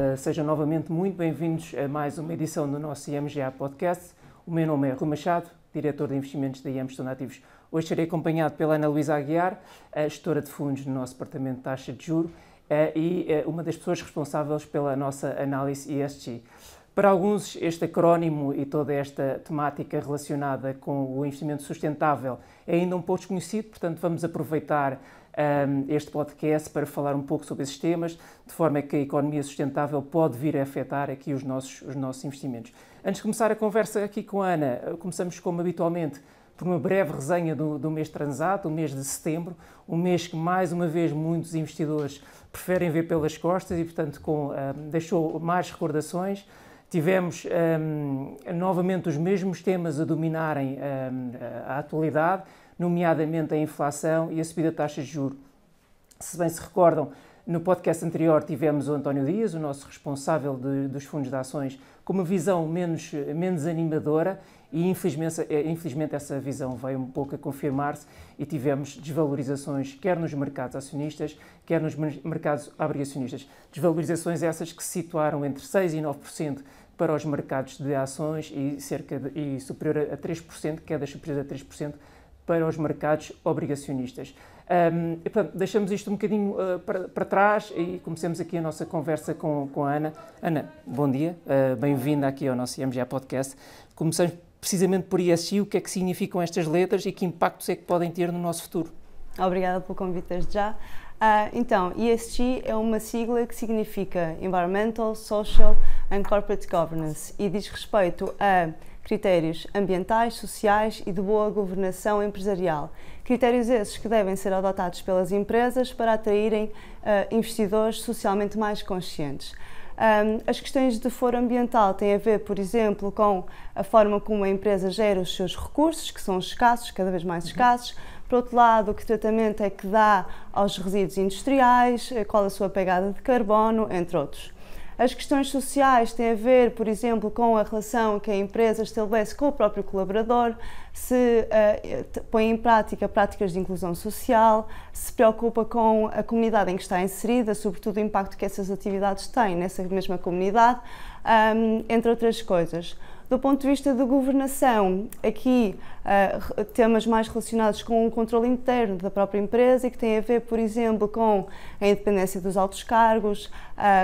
Eh, sejam novamente muito bem-vindos a mais uma edição do nosso IMGA Podcast. O meu nome é Rui Machado, diretor de investimentos da IAM Estão Ativos. Hoje estarei acompanhado pela Ana Luísa Aguiar, gestora de fundos no nosso departamento de taxa de juros eh, e eh, uma das pessoas responsáveis pela nossa análise ESG. Para alguns, este acrónimo e toda esta temática relacionada com o investimento sustentável é ainda um pouco desconhecido, portanto, vamos aproveitar este podcast para falar um pouco sobre esses temas, de forma que a economia sustentável pode vir a afetar aqui os nossos, os nossos investimentos. Antes de começar a conversa aqui com a Ana, começamos como habitualmente por uma breve resenha do, do mês transato, o mês de setembro, um mês que, mais uma vez, muitos investidores preferem ver pelas costas e, portanto, com, um, deixou mais recordações. Tivemos um, novamente os mesmos temas a dominarem um, a atualidade, nomeadamente a inflação e a subida da taxa de juros. Se bem se recordam, no podcast anterior tivemos o António Dias, o nosso responsável de, dos fundos de ações, com uma visão menos, menos animadora e infelizmente, eh, infelizmente essa visão veio um pouco a confirmar-se e tivemos desvalorizações quer nos mercados acionistas, quer nos mercados abrigacionistas. Desvalorizações essas que se situaram entre 6% e 9% para os mercados de ações e, cerca de, e superior a 3%, quedas superiores a 3% para os mercados obrigacionistas. Um, portanto, deixamos isto um bocadinho uh, para, para, trás e comecemos aqui a nossa conversa com, com a Ana. Ana, bom dia, uh, bem-vinda aqui ao nosso IMGA Podcast. Começamos precisamente por ISI, o que é que significam estas letras e que impactos é que podem ter no nosso futuro? Obrigada pelo convite desde já. Uh, então, ESG é uma sigla que significa Environmental, Social and Corporate Governance e diz respeito a critérios ambientais, sociais e de boa governação empresarial. Critérios esses que devem ser adotados pelas empresas para atraírem uh, investidores socialmente mais conscientes. Um, as questões de foro ambiental têm a ver, por exemplo, com a forma como a empresa gera os seus recursos, que são escassos, cada vez mais uhum. escassos. Por outro lado, que tratamento é que dá aos resíduos industriais, eh, qual a sua pegada de carbono, entre outros. As questões sociais têm a ver, por exemplo, com a relação que a empresa estabelece com o próprio colaborador, se uh, põe em prática práticas de inclusão social, se preocupa com a comunidade em que está inserida, sobretudo o impacto que essas atividades têm nessa mesma comunidade, um, entre outras coisas. Do ponto de vista de governação, aqui uh, temas mais relacionados com o controle interno da própria empresa e que têm a ver, por exemplo, com a independência dos altos cargos,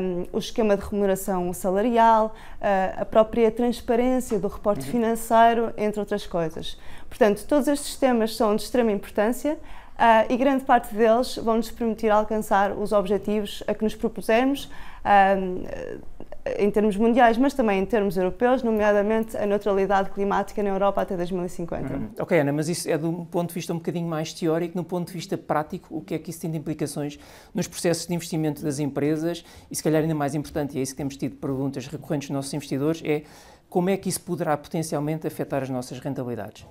um, o esquema de remuneração salarial, uh, a própria transparência do reporte uhum. financeiro, entre outras coisas. Portanto, todos estes temas são de extrema importância. Uh, e grande parte deles vão nos permitir alcançar os objetivos a que nos propusemos, uh, em termos mundiais, mas também em termos europeus, nomeadamente a neutralidade climática na Europa até 2050. Hum. Ok, Ana, mas isso é de um ponto de vista um bocadinho mais teórico, no ponto de vista prático, o que é que isso tem de implicações nos processos de investimento das empresas e, se calhar, ainda mais importante, e é isso que temos tido perguntas recorrentes dos nossos investidores, é como é que isso poderá potencialmente afetar as nossas rentabilidades?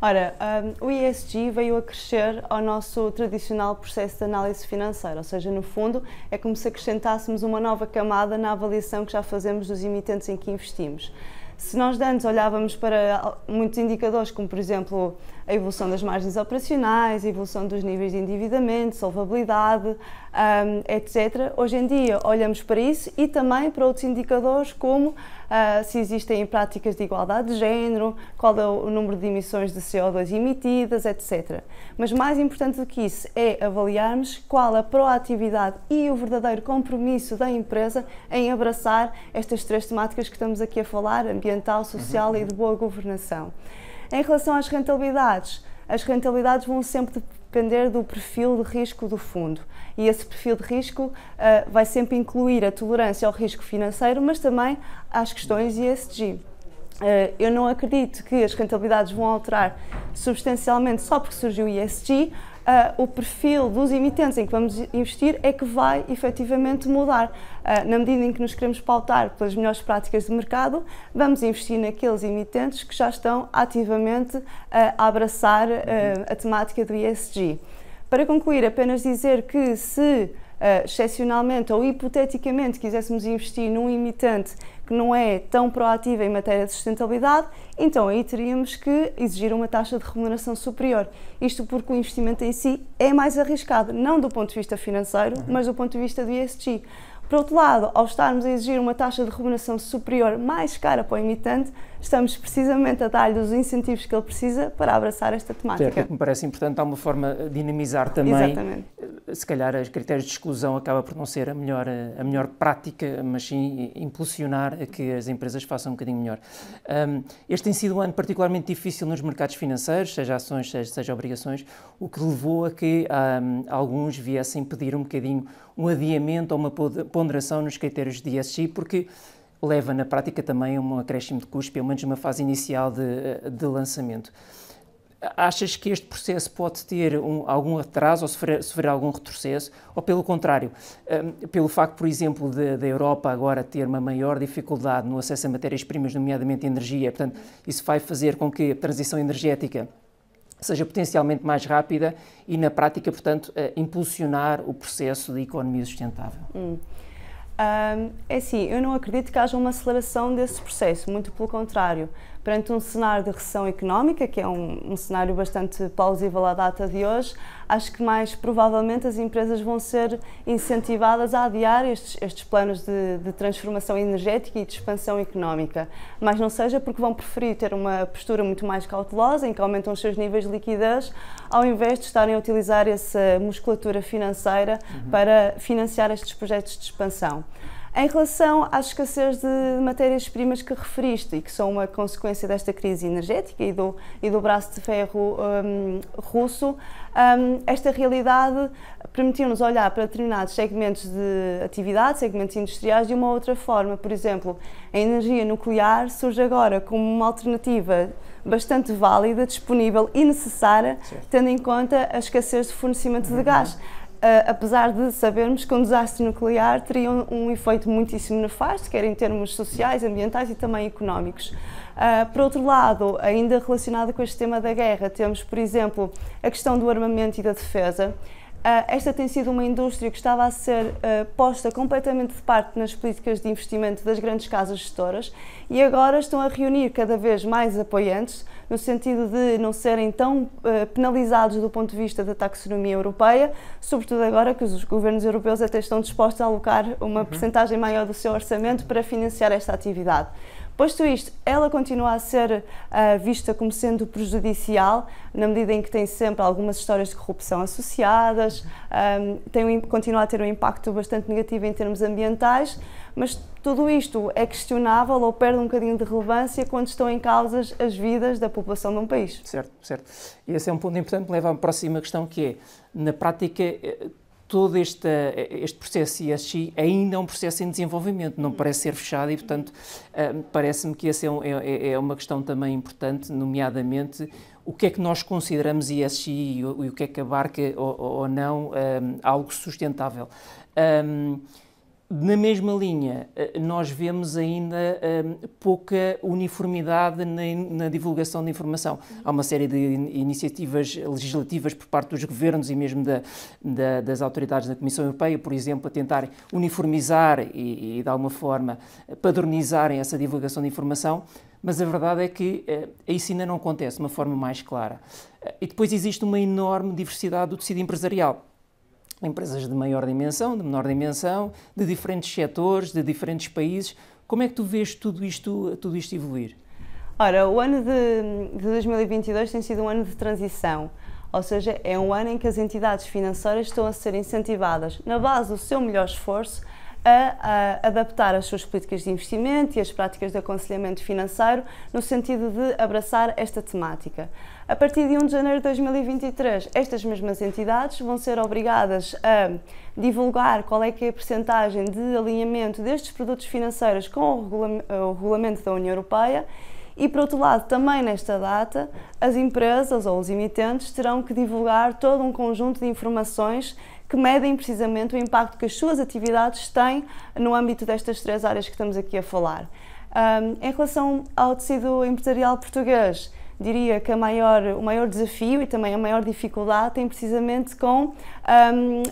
Ora, um, o ISG veio a crescer ao nosso tradicional processo de análise financeira, ou seja, no fundo, é como se acrescentássemos uma nova camada na avaliação que já fazemos dos emitentes em que investimos. Se nós antes olhávamos para muitos indicadores, como por exemplo a evolução das margens operacionais, a evolução dos níveis de endividamento, solvabilidade, um, etc., hoje em dia olhamos para isso e também para outros indicadores como uh, se existem práticas de igualdade de género, qual é o número de emissões de CO2 emitidas, etc. Mas mais importante do que isso é avaliarmos qual a proatividade e o verdadeiro compromisso da empresa em abraçar estas três temáticas que estamos aqui a falar, ambiental, uhum, social uhum. e de boa governação. Em relação às rentabilidades, as rentabilidades vão sempre depender do perfil de risco do fundo. E esse perfil de risco uh, vai sempre incluir a tolerância ao risco financeiro, mas também às questões ESG. Uh, ah, eu não acredito que as rentabilidades vão alterar substancialmente só porque surgiu o ESG, uh, o perfil dos emitentes em que vamos investir é que vai efetivamente mudar. Uh, na medida em que nos queremos pautar pelas melhores práticas de mercado, vamos investir naqueles emitentes que já estão ativamente uh, a abraçar a temática do ESG. Para concluir, apenas dizer que se uh, excepcionalmente ou hipoteticamente quiséssemos investir num imitante que não é tão proativo em matéria de sustentabilidade, então aí teríamos que exigir uma taxa de remuneração superior. Isto porque o investimento em si é mais arriscado, não do ponto de vista financeiro, uhum. mas do ponto de vista do ESG. Por outro lado, ao estarmos a exigir uma taxa de remuneração superior mais cara para o imitante, estamos precisamente a dar-lhe os incentivos que ele precisa para abraçar esta então, é temática. Certo, me parece importante, há uma forma de dinamizar também. Exatamente. Eh, se calhar os critérios de exclusão acaba por não ser a melhor, eh, a melhor prática, mas sim impulsionar a que as empresas façam um bocadinho melhor. este tem sido um ano particularmente difícil nos mercados financeiros, seja ações, seja, seja obrigações, o que levou a que um, alguns viessem pedir um bocadinho um adiamento ou uma ponderação nos critérios de ESG, porque leva na prática também a um acréscimo de custo, pelo menos uma fase inicial de, de lançamento. Achas que este processo pode ter um, algum atraso ou sofrer, sofrer, algum retrocesso? Ou, pelo contrário, um, pelo facto, por exemplo, da Europa agora ter uma maior dificuldade no acesso a matérias-primas, nomeadamente energia, portanto, isso vai fazer com que a transição energética seja potencialmente mais rápida e, na prática, portanto, impulsionar o processo de economia sustentável. Hum. Um, é assim, eu não acredito que haja uma aceleração desse processo, muito pelo contrário perante um cenário de recessão económica, que é um, um, cenário bastante plausível à data de hoje, acho que mais provavelmente as empresas vão ser incentivadas a adiar estes, estes planos de, de transformação energética e de expansão económica. Mas não seja porque vão preferir ter uma postura muito mais cautelosa, em que aumentam os seus níveis de liquidez, ao invés de estarem a utilizar essa musculatura financeira uhum. para financiar estes projetos de expansão. Em relação à escassez de matérias-primas que referiste e que são uma consequência desta crise energética e do, e do braço de ferro um, russo, um, esta realidade permitiu-nos olhar para determinados segmentos de atividade, segmentos industriais, de uma outra forma. Por exemplo, a energia nuclear surge agora como uma alternativa bastante válida, disponível e necessária, tendo em conta a escassez de fornecimento uhum. de gás. Uh, apesar de sabermos que um desastre nuclear teria um, um, efeito muitíssimo nefasto, quer em termos sociais, ambientais e também económicos. Uh, por outro lado, ainda relacionado com este tema da guerra, temos, por exemplo, a questão do armamento e da defesa. Uh, esta tem sido uma indústria que estava a ser posta completamente de parte nas políticas de investimento das grandes casas gestoras e agora estão a reunir cada vez mais apoiantes no sentido de não serem tão uh, penalizados do ponto de vista da taxonomia europeia, sobretudo agora que os governos europeus até estão dispostos a alocar uma uhum. percentagem maior do seu orçamento para financiar esta atividade. Posto isto, ela continua a ser uh, vista como sendo prejudicial, na medida em que tem sempre algumas histórias de corrupção associadas, um, ehm, tem um, continua a ter um impacto bastante negativo em termos ambientais, mas tudo isto é questionável ou perde um bocadinho de relevância quando estão em causas as vidas da população de um país. Certo, certo. E esse é um ponto importante que leva à próxima questão, que é, na prática, eh, todo este, eh, este processo ESG ainda é um processo em desenvolvimento, não parece ser fechado e, portanto, eh, parece-me que essa é, é, é, é, uma questão também importante, nomeadamente o que é que nós consideramos ESG e o, que é que abarca ou, não eh, algo sustentável. Ehm, na mesma linha, eh, nós vemos ainda um, ehm, pouca uniformidade na, na, divulgação de informação. Há uma série de iniciativas legislativas por parte dos governos e mesmo da, da, das autoridades da Comissão Europeia, por exemplo, a tentar uniformizar e, e, de alguma forma, padronizarem essa divulgação de informação, mas a verdade é que uh, isso ainda não acontece de uma forma mais clara. e depois existe uma enorme diversidade do tecido empresarial empresas de maior dimensão, de menor dimensão, de diferentes setores, de diferentes países. Como é que tu vês tudo isto, tudo isto evoluir? Ora, o ano de, de 2022 tem sido um ano de transição, ou seja, é um ano em que as entidades financeiras estão a ser incentivadas, na base do seu melhor esforço, a, a, adaptar as suas políticas de investimento e as práticas de aconselhamento financeiro no sentido de abraçar esta temática. A partir de 1 de janeiro de 2023, estas mesmas entidades vão ser obrigadas a divulgar qual é que é a percentagem de alinhamento destes produtos financeiros com o regulamento da União Europeia e, por outro lado, também nesta data, as empresas ou os emitentes terão que divulgar todo um conjunto de informações que medem precisamente o impacto que as suas atividades têm no âmbito destas três áreas que estamos aqui a falar. Um, em relação ao tecido empresarial português, diria que maior, o maior desafio e também a maior dificuldade tem precisamente com um,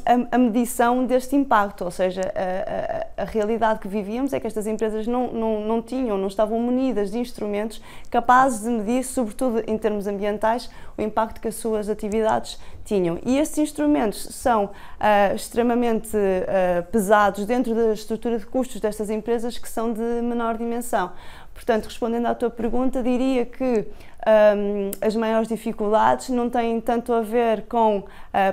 a, a, medição deste impacto, ou seja, a, a, a, realidade que vivíamos é que estas empresas não, não, não tinham, não estavam munidas de instrumentos capazes de medir, sobretudo em termos ambientais, o impacto que as suas atividades tinham. E estes instrumentos são uh, extremamente uh, pesados dentro da estrutura de custos destas empresas que são de menor dimensão. Portanto, respondendo à tua pergunta, diria que um, as maiores dificuldades não têm tanto a ver com uh,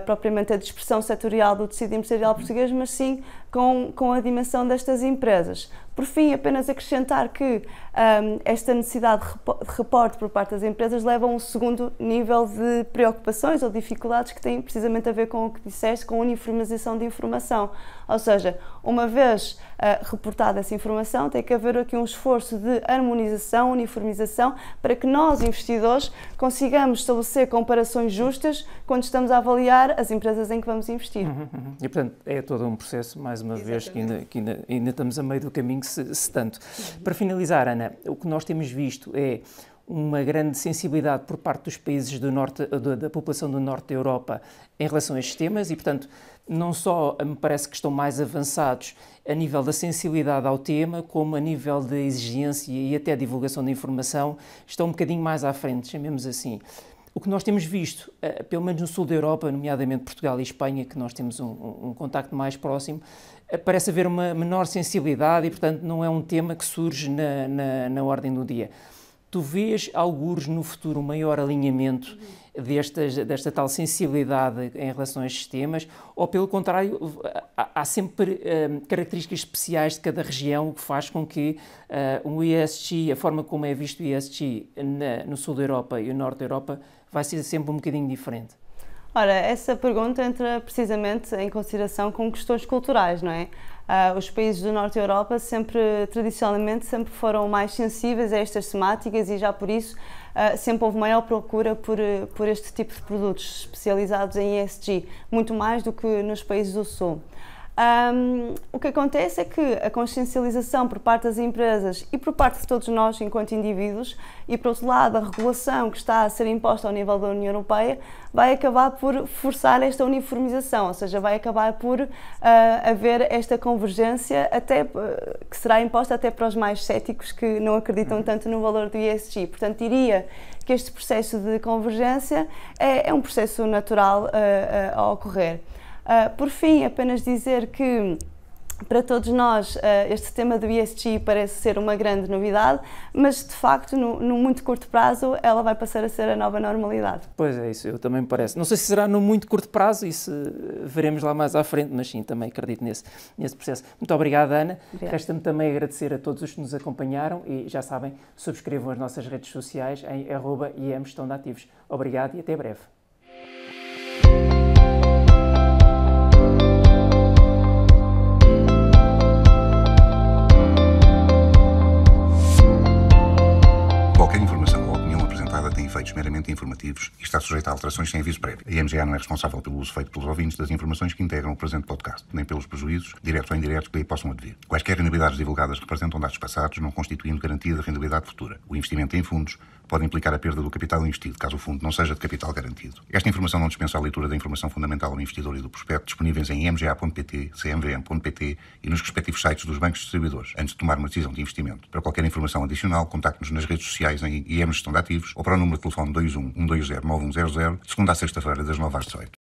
propriamente a dispersão setorial do tecido empresarial português, mas sim com, com a dimensão destas empresas. Por fim, apenas acrescentar que um, esta necessidade de reporte por parte das empresas leva a um segundo nível de preocupações ou dificuldades que têm precisamente a ver com o que disseste, com a uniformização de informação. Ou seja, uma vez uh, reportada essa informação, tem que haver aqui um esforço de harmonização, uniformização, para que nós, investidores, investidores, consigamos estabelecer comparações justas quando estamos a avaliar as empresas em que vamos investir. Uhum, uhum. E, portanto, é todo um processo, mais uma Exatamente. vez, que, ainda, que ainda, ainda, estamos a meio do caminho, se, se tanto. Uhum. Para finalizar, Ana, o que nós temos visto é uma grande sensibilidade por parte dos países do norte, eh, da população do norte da Europa em relação a estes temas e, portanto, não só eh, me parece que estão mais avançados a nível da sensibilidade ao tema, como a nível da exigência e até divulgação da informação, estão um bocadinho mais à frente, chamemos assim. O que nós temos visto, eh, pelo menos no sul da Europa, nomeadamente Portugal e Espanha, que nós temos um, um contacto mais próximo, parece haver uma menor sensibilidade e, portanto, não é um tema que surge na, na, na ordem do dia. Tu vês algures no futuro um maior alinhamento destas, desta tal sensibilidade em relação a estes temas, ou pelo contrário, há, sempre um, características especiais de cada região, o que faz com que uh, um ESG, a forma como é visto o ESG na, no sul da Europa e no norte da Europa, vai ser sempre um bocadinho diferente? Ora, essa pergunta entra precisamente em consideração com questões culturais, não é? Uh, os países do norte da Europa sempre, tradicionalmente, sempre foram mais sensíveis a estas temáticas e já por isso uh, sempre houve maior procura por, por este tipo de produtos especializados em ESG, muito mais do que nos países do sul. Um, o que acontece é que a consciencialização por parte das empresas e por parte de todos nós enquanto indivíduos e, por outro lado, a regulação que está a ser imposta ao nível da União Europeia vai acabar por forçar esta uniformização, ou seja, vai acabar por uh, haver esta convergência até, uh, que será imposta até para os mais céticos que não acreditam uhum. tanto no valor do ESG. Portanto, diria que este processo de convergência é, é um processo natural uh, a ocorrer. Ah, por fim, apenas dizer que para todos nós, ah, este tema do ESG parece ser uma grande novidade, mas de facto, no, no, muito curto prazo, ela vai passar a ser a nova normalidade. Pois é, isso eu também me parece. Não sei se será no muito curto prazo, isso veremos lá mais à frente, mas sim, também acredito nesse, nesse processo. Muito obrigada, Ana. Resta-me também agradecer a todos os que nos acompanharam e já sabem, subscrevam as nossas redes sociais em arroba Estão Nativos. Obrigado e até breve. informativos e está sujeita a alterações sem aviso prévio. A IMGA não é responsável pelo uso feito pelos ouvintes das informações que integram o presente podcast, nem pelos prejuízos, diretos ou indiretos, que lhe possam advir. Quaisquer rendibilidades divulgadas representam dados passados, não constituindo garantia de rendibilidade futura. O investimento em fundos pode implicar a perda do capital investido, caso o fundo não seja de capital garantido. Esta informação não dispensa a leitura da informação fundamental ao investidor e do prospecto disponíveis em mga.pt, cmvm.pt e nos respectivos sites dos bancos distribuidores, antes de tomar uma decisão de investimento. Para qualquer informação adicional, contacte-nos nas redes sociais em IM Gestão de Ativos ou para o número de telefone 21 120 9100, de segunda a sexta-feira, das 9 às 18.